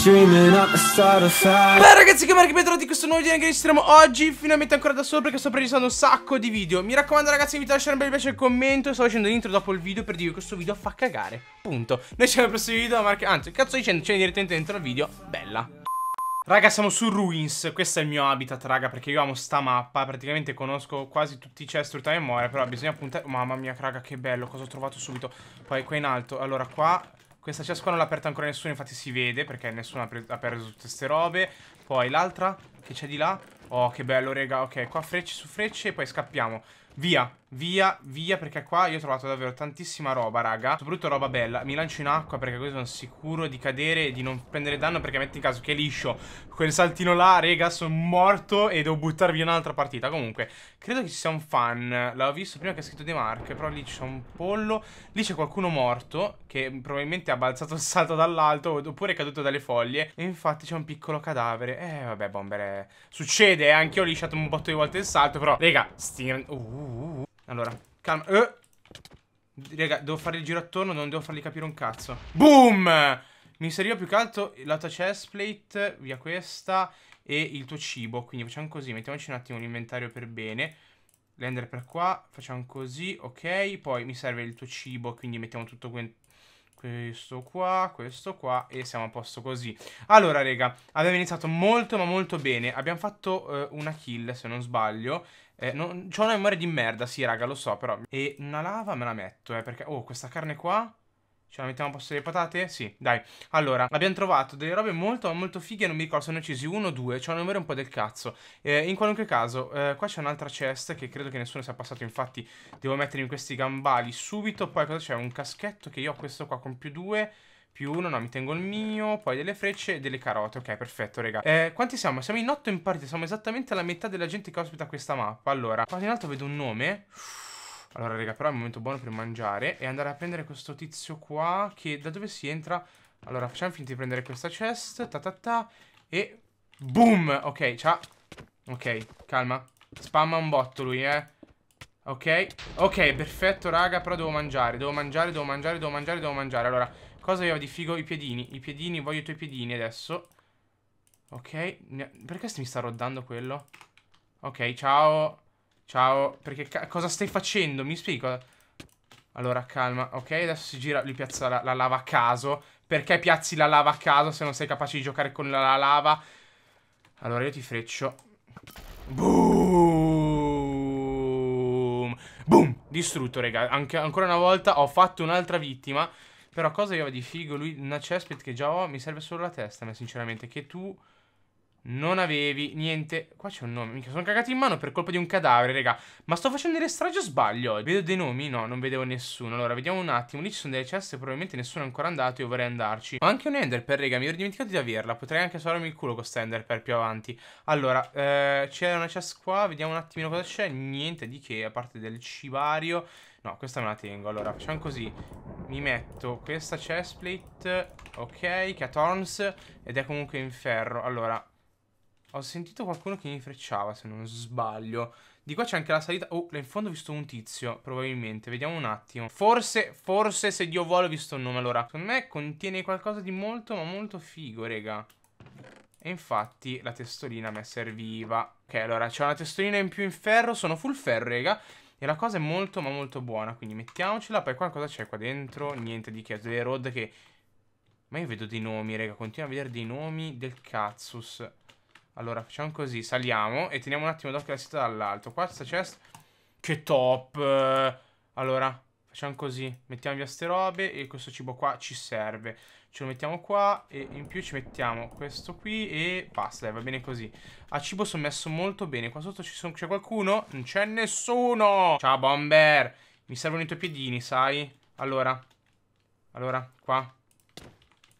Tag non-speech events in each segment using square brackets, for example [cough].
Beh ragazzi che Mark bentornati in questo nuovo video che registriamo oggi Finalmente ancora da solo perché sto registrando un sacco di video Mi raccomando ragazzi vi invito a lasciare un bel piace e commento Sto facendo l'intro dopo il video per dirvi che questo video fa cagare Punto Noi ci vediamo al prossimo video Mark Anzi cazzo dicendo c'è direttamente dentro il video Bella Raga siamo su Ruins, questo è il mio habitat raga perché io amo sta mappa, praticamente conosco quasi tutti i chest cioè, tutta a memoria Però bisogna puntare, mamma mia raga che bello cosa ho trovato subito Poi qua in alto, allora qua questa ciascuna non l'ha aperta ancora nessuno, infatti si vede perché nessuno ha, ha perso tutte queste robe. Poi l'altra che c'è di là. Oh, che bello, raga. Ok, qua frecce su frecce e poi scappiamo. Via. Via, via, perché qua io ho trovato davvero tantissima roba, raga Soprattutto roba bella Mi lancio in acqua perché così sono sicuro di cadere e di non prendere danno Perché metti in caso che è liscio Quel saltino là, raga, sono morto e devo buttarvi un'altra partita Comunque, credo che ci sia un fan L'ho visto prima che ha scritto De Mark Però lì c'è un pollo Lì c'è qualcuno morto Che probabilmente ha balzato il salto dall'alto Oppure è caduto dalle foglie E infatti c'è un piccolo cadavere Eh, vabbè, bomber, è... Eh. succede eh. Anche io ho lisciato un botto di volte il salto Però, raga, sti... Uh, uh, uh. Allora, calma. Eh. Raga, devo fare il giro attorno, non devo fargli capire un cazzo. Boom! Mi serviva più che altro la tua chestplate, via questa, e il tuo cibo. Quindi facciamo così, mettiamoci un attimo l'inventario per bene. L'ender per qua, facciamo così, ok. Poi mi serve il tuo cibo, quindi mettiamo tutto questo qua, questo qua e siamo a posto così. Allora, raga, abbiamo iniziato molto ma molto bene. Abbiamo fatto eh, una kill, se non sbaglio. Eh, non, c'ho una memoria di merda, sì, raga, lo so, però. E una lava me la metto, eh, perché... Oh, questa carne qua... Ce la mettiamo a posto delle patate? Sì, dai. Allora, abbiamo trovato delle robe molto, molto fighe. Non mi ricordo se ne ho uccisi uno o due. C'è un numero un po' del cazzo. Eh, in qualunque caso, eh, qua c'è un'altra chest che credo che nessuno sia passato. Infatti, devo mettermi questi gambali subito. Poi cosa c'è? Un caschetto che io ho questo qua con più due più uno, no, mi tengo il mio, poi delle frecce e delle carote, ok, perfetto, raga. Eh, quanti siamo? Siamo in otto in partita, siamo esattamente alla metà della gente che ospita questa mappa. Allora, qua in alto vedo un nome. Allora, raga, però è il momento buono per mangiare e andare a prendere questo tizio qua, che da dove si entra? Allora, facciamo finta di prendere questa chest, ta ta ta, e boom! Ok, ciao. Ok, calma. Spamma un botto lui, eh. Ok, ok, perfetto raga, però devo mangiare, devo mangiare, devo mangiare, devo mangiare, devo mangiare Allora, Cosa io figo? I piedini. I piedini, voglio i tuoi piedini adesso. Ok. Perché mi sta roddando quello? Ok, ciao. Ciao. Perché cosa stai facendo? Mi spiego. Allora, calma. Ok, adesso si gira, li piazza la, la lava a caso. Perché piazzi la lava a caso se non sei capace di giocare con la, la lava? Allora, io ti freccio. Boom! Boom! Distrutto, raga. Anche, ancora una volta ho fatto un'altra vittima. Però cosa che ho di figo, lui, una cesspit che già ho, mi serve solo la testa, ma sinceramente, che tu non avevi niente. Qua c'è un nome. Mica sono cagato in mano per colpa di un cadavere, raga. Ma sto facendo delle stragi o sbaglio? Vedo dei nomi? No, non vedevo nessuno. Allora, vediamo un attimo. Lì ci sono delle ceste. Probabilmente nessuno è ancora andato. Io vorrei andarci. Ho anche un ender per raga. Mi ero dimenticato di averla. Potrei anche salvarmi il culo con questa per più avanti. Allora, eh, c'è una chest qua. Vediamo un attimino cosa c'è. Niente di che, a parte del cibario. No, questa me la tengo. Allora, facciamo così mi metto questa chestplate, ok, che ha Thorns ed è comunque in ferro. Allora, ho sentito qualcuno che mi frecciava, se non sbaglio. Di qua c'è anche la salita. Oh, là in fondo ho visto un tizio, probabilmente. Vediamo un attimo. Forse, forse, se Dio vuole, ho visto un nome. Allora, secondo me contiene qualcosa di molto, ma molto figo, raga. E infatti la testolina mi serviva. Ok, allora, c'è una testolina in più in ferro. Sono full ferro, raga. E la cosa è molto ma molto buona, quindi mettiamocela. Poi qualcosa c'è qua dentro? Niente di che, delle road che... Ma io vedo dei nomi, raga, continuo a vedere dei nomi del Katsus. Allora, facciamo così, saliamo e teniamo un attimo d'occhio la città dall'alto. Qua sta chest... Che top! Allora, Facciamo così, mettiamo via ste robe e questo cibo qua ci serve. Ce lo mettiamo qua e in più ci mettiamo questo qui e basta, dai, va bene così. A cibo sono messo molto bene. Qua sotto c'è qualcuno? Non c'è nessuno! Ciao, bomber! Mi servono i tuoi piedini, sai? Allora. Allora, qua.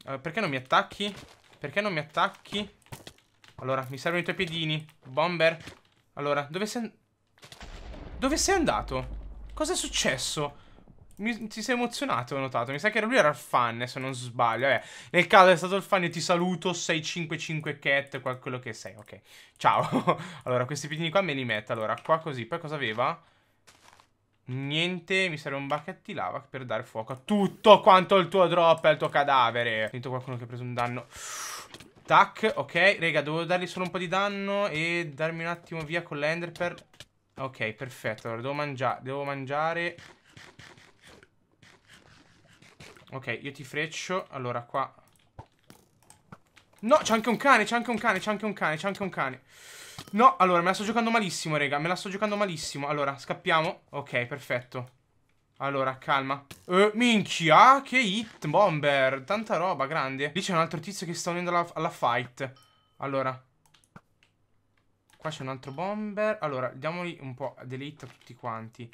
Eh, perché non mi attacchi? Perché non mi attacchi? Allora, mi servono i tuoi piedini. Bomber. Allora, dove sei... Dove sei andato? Cosa è successo? Mi, ti sei emozionato, ho notato. Mi sa che lui era il fan, se non sbaglio. Vabbè, nel caso è stato il fan, io ti saluto. 655 cat, qual, quello che sei. Ok, ciao. [laughs] allora, questi pitini qua me li metto. Allora, qua così. Poi cosa aveva? Niente, mi serve un bucket di lava per dare fuoco a tutto quanto il tuo drop e al tuo cadavere. Sento qualcuno che ha preso un danno. Tac, ok. Raga, devo dargli solo un po' di danno e darmi un attimo via con l'ender per... Ok, perfetto. Allora, devo mangiare. Devo mangiare... Ok, io ti freccio. Allora, qua... No, c'è anche un cane, c'è anche un cane, c'è anche un cane, c'è anche un cane. No, allora, me la sto giocando malissimo, raga. Me la sto giocando malissimo. Allora, scappiamo. Ok, perfetto. Allora, calma. Uh, minchia, che hit, bomber. Tanta roba, grande. Lì c'è un altro tizio che sta unendo alla, alla fight. Allora. Qua c'è un altro bomber. Allora, diamogli un po' delle hit a tutti quanti.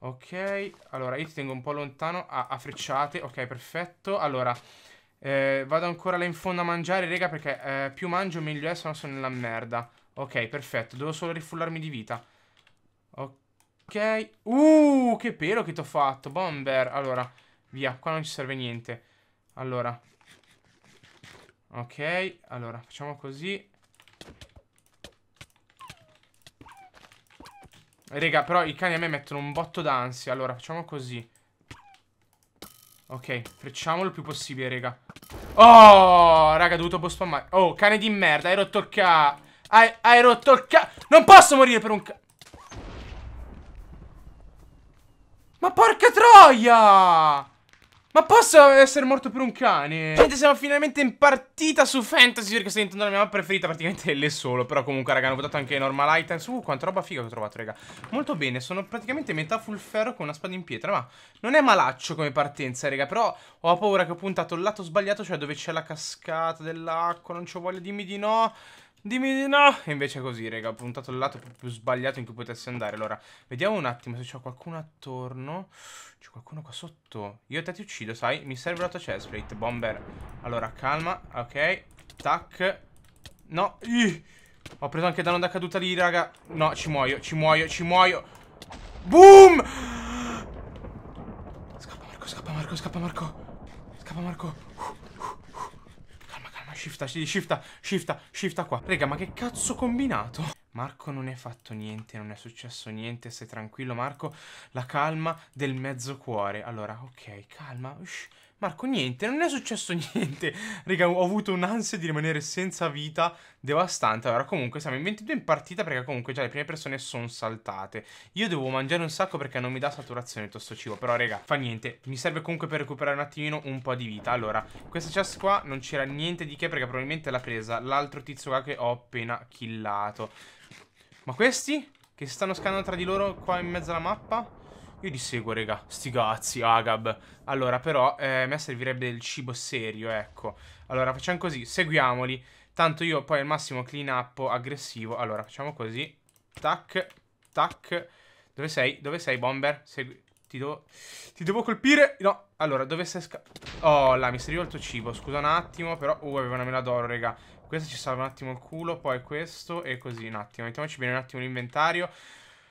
Ok, allora io ti tengo un po' lontano a, a frecciate, ok perfetto Allora, eh, vado ancora là in fondo a mangiare, raga, perché eh, più mangio meglio è, se no sono nella merda Ok, perfetto, devo solo rifullarmi di vita Ok, uh, che pelo che ti ho fatto, bomber Allora, via, qua non ci serve niente Allora Ok, allora, facciamo così Raga, però i cani a me mettono un botto d'ansia. Allora, facciamo così. Ok, frecciamolo il più possibile, raga. Oh, raga, ho dovuto spammare. Oh, cane di merda, hai rotto il ca... Hai, hai rotto il ca... Non posso morire per un ca... Ma porca troia! Ma posso essere morto per un cane? Gente, siamo finalmente in partita su Fantasy perché sto diventando la mia mappa preferita praticamente le solo. Però comunque, raga, hanno votato anche normal items. Uh, quanta roba figa che ho trovato, raga. Molto bene, sono praticamente metà full ferro con una spada in pietra. Ma non è malaccio come partenza, raga. Però ho paura che ho puntato il lato sbagliato, cioè dove c'è la cascata dell'acqua. Non c'ho voglia, dimmi di no. Dimmi di no! E invece così, raga, ho puntato il lato più sbagliato in cui potessi andare. Allora, vediamo un attimo se c'è qualcuno attorno. C'è qualcuno qua sotto. Io te ti uccido, sai? Mi serve la l'auto chestplate, bomber. Allora, calma, ok. Tac. No, Ih! Ho preso anche danno da caduta lì, raga. No, ci muoio, ci muoio, ci muoio. Boom! Scappa Marco, scappa Marco, scappa Marco. Scappa Marco shifta, shifta, shifta, shifta qua. Raga, ma che cazzo ho combinato? Marco non è fatto niente, non è successo niente, stai tranquillo Marco. La calma del mezzo cuore. Allora, ok, calma. Shh. Marco, niente, non è successo niente. [laughs] Raga, ho avuto un'ansia di rimanere senza vita devastante. Allora, comunque, siamo in 22 in partita perché comunque già le prime persone sono saltate. Io devo mangiare un sacco perché non mi dà saturazione tutto sto cibo. Però, raga, fa niente. Mi serve comunque per recuperare un attimino un po' di vita. Allora, questa chest qua non c'era niente di che perché probabilmente l'ha presa l'altro tizio qua che ho appena killato. Ma questi? Che si stanno scannando tra di loro qua in mezzo alla mappa? Io li seguo, raga. Sti cazzi, Agab. Allora, però, eh, a me servirebbe del cibo serio, ecco. Allora, facciamo così. Seguiamoli. Tanto io poi al massimo clean up aggressivo. Allora, facciamo così. Tac, tac. Dove sei? Dove sei, bomber? Segui... Ti devo... Ti devo colpire? No. Allora, dove sei sca... Oh, là, mi serviva il tuo cibo. Scusa un attimo, però... Uh, aveva una mela d'oro, raga. Questo ci salva un attimo il culo, poi questo e così, un attimo. Mettiamoci bene un attimo l'inventario.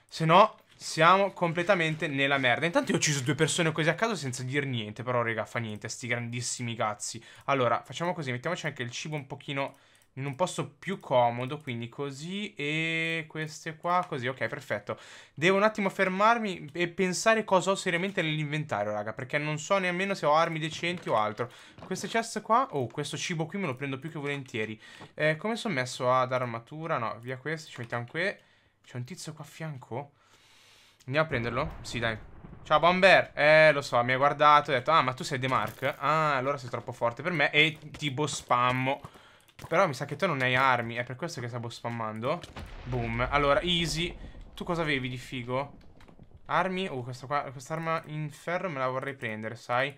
Se no, siamo completamente nella merda. Intanto io ho ucciso due persone così a caso senza dire niente. Però, raga, fa niente. Sti grandissimi cazzi. Allora, facciamo così. Mettiamoci anche il cibo un pochino in un posto più comodo, quindi così e queste qua, così, ok, perfetto. Devo un attimo fermarmi e pensare cosa ho seriamente nell'inventario, raga, perché non so nemmeno se ho armi decenti o altro. Queste chest qua, oh, questo cibo qui me lo prendo più che volentieri. Eh, come sono messo ad armatura? No, via queste. ci mettiamo qui. C'è un tizio qua a fianco? Andiamo a prenderlo? Sì, dai. Ciao, Bomber. Eh, lo so, mi ha guardato e ha detto, ah, ma tu sei The Mark? Ah, allora sei troppo forte per me e tipo spammo. Però mi sa che tu non hai armi, è per questo che stavo spammando. Boom. Allora, easy. Tu cosa avevi di figo? Armi? Oh, questa qua, quest'arma in ferro me la vorrei prendere, sai?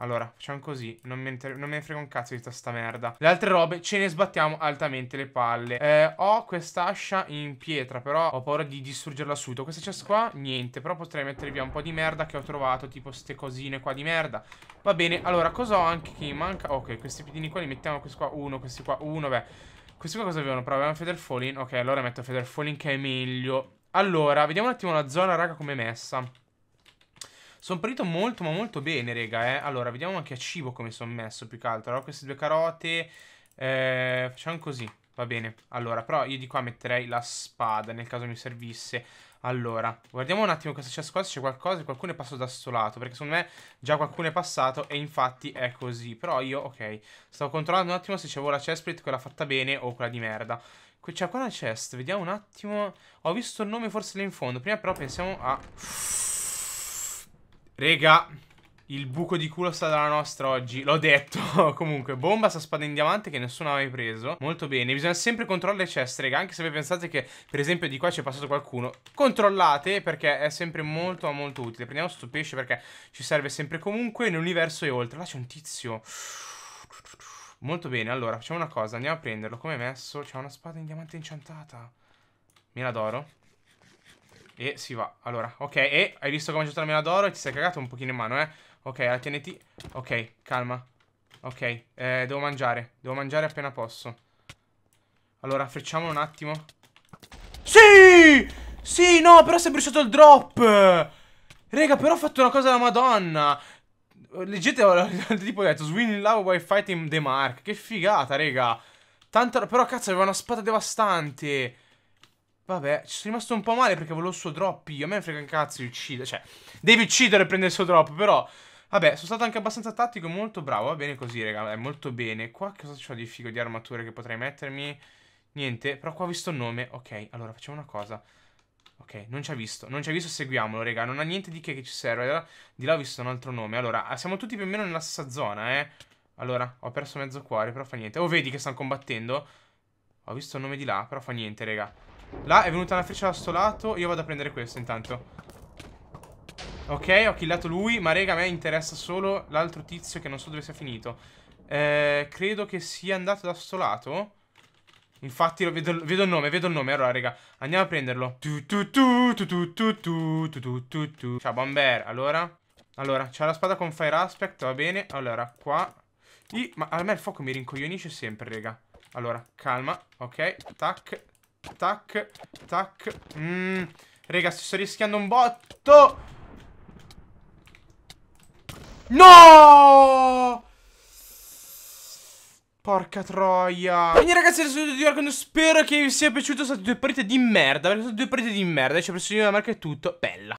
Allora, facciamo così. Non me, non me, ne frega un cazzo di tutta sta merda. Le altre robe ce ne sbattiamo altamente le palle. Eh, ho quest'ascia in pietra, però ho paura di distruggerla subito. Questa chest qua, niente. Però potrei mettere via un po' di merda che ho trovato, tipo queste cosine qua di merda. Va bene, allora, cosa ho anche che mi manca? Ok, questi piedini qua li mettiamo, questi qua uno, questi qua uno, beh. Questi qua cosa avevano? Però avevano Feder Falling. Ok, allora metto Feder Falling che è meglio. Allora, vediamo un attimo la zona, raga, come è messa. Sono partito molto ma molto bene, raga, eh. Allora, vediamo anche a cibo come sono messo, più che altro. Allora, queste due carote... Eh, facciamo così, va bene. Allora, però io di qua metterei la spada, nel caso mi servisse. Allora, guardiamo un attimo cosa c'è qua, se c'è qualcosa, qualcuno è passato da sto lato, perché secondo me già qualcuno è passato e infatti è così. Però io, ok, stavo controllando un attimo se c'avevo la chestplate, quella fatta bene o quella di merda. C'è cioè, qua una chest, vediamo un attimo. Ho visto il nome forse là in fondo, prima però pensiamo a... Rega, il buco di culo sta dalla nostra oggi. L'ho detto. [laughs] Comunque, bomba sta spada in diamante che nessuno aveva preso. Molto bene. Bisogna sempre controllare le ceste, raga. Anche se voi pensate che, per esempio, di qua c'è passato qualcuno. Controllate perché è sempre molto, molto utile. Prendiamo questo pesce perché ci serve sempre comunque nell'universo e oltre. Là c'è un tizio. Molto bene. Allora, facciamo una cosa. Andiamo a prenderlo. Come è messo? C'è una spada in diamante inchantata. Mina d'oro. E si va. Allora, ok. E hai visto come ho giocato la mela d'oro e ti sei cagato un pochino in mano, eh? Ok, la TNT. Ok, calma. Ok, eh, devo mangiare. Devo mangiare appena posso. Allora, frecciamo un attimo. Sì! Sì, no, però si è bruciato il drop! Raga, però ho fatto una cosa da madonna! Leggete, [laughs] tipo ho detto, swing in lava while fighting the mark. Che figata, raga! Tanta... Però, cazzo, aveva una spada devastante! Vabbè, ci sono rimasto un po' male perché volevo il suo drop io. A me frega un cazzo di uccidere. Cioè, devi uccidere e prendere il suo drop, però... Vabbè, sono stato anche abbastanza tattico e molto bravo. Va bene così, raga. È molto bene. Qua cosa c'ho di figo di armature che potrei mettermi? Niente, però qua ho visto il nome. Ok, allora facciamo una cosa. Ok, non ci ha visto, non ci ha visto, seguiamolo, raga. Non ha niente di che che ci serve. di là ho visto un altro nome. Allora, ah, siamo tutti più o meno nella stessa zona, eh. Allora, ho perso mezzo cuore, però fa niente. Oh, vedi che stanno combattendo? Ho visto il nome di là, però fa niente, raga. Là è venuta una freccia da sto lato Io vado a prendere questo intanto Ok, ho killato lui, ma rega, a me interessa solo l'altro tizio che non so dove sia finito. Eh, credo che sia andato da sto lato. Infatti vedo, vedo, il nome, vedo il nome. Allora, raga, andiamo a prenderlo. Ciao, Bomber. Allora, allora, c'è la spada con fire aspect, va bene. Allora, qua. I, ma a me il fuoco mi rincoglionisce sempre, raga. Allora, calma, ok, tac, Tac, tac. Mm. Raga, sto rischiando un botto. No! Porca troia Quindi ragazzi adesso di Orkund spero che vi sia piaciuto Sono state due partite di merda Perché sono due partite di merda Ci ho preso preso la marca e tutto Bella